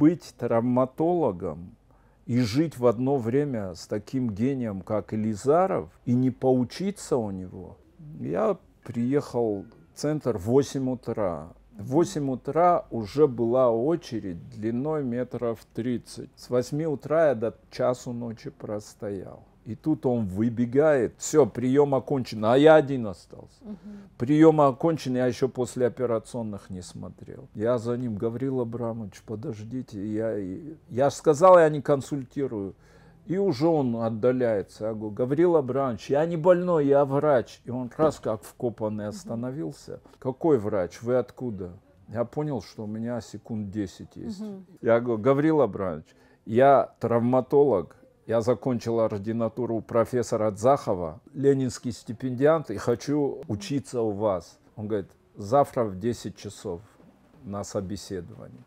быть травматологом и жить в одно время с таким гением, как Элизаров, и не поучиться у него. Я приехал в центр в 8 утра. В 8 утра уже была очередь длиной метров 30. С 8 утра я до часу ночи простоял. И тут он выбегает, все, прием окончен, а я один остался. Угу. Прием окончен, я еще после операционных не смотрел. Я за ним, Гаврил Абрамович, подождите, я, я сказал, я не консультирую. И уже он отдаляется. Я говорю, Гаврила Бранч, я не больной, я врач. И он раз как вкопанный остановился. Какой врач? Вы откуда? Я понял, что у меня секунд 10 есть. Угу. Я говорю, Гаврила Бранч, я травматолог, я закончил ординатуру у профессора Дзахова, ленинский стипендиант, и хочу учиться у вас. Он говорит, завтра в 10 часов на собеседование.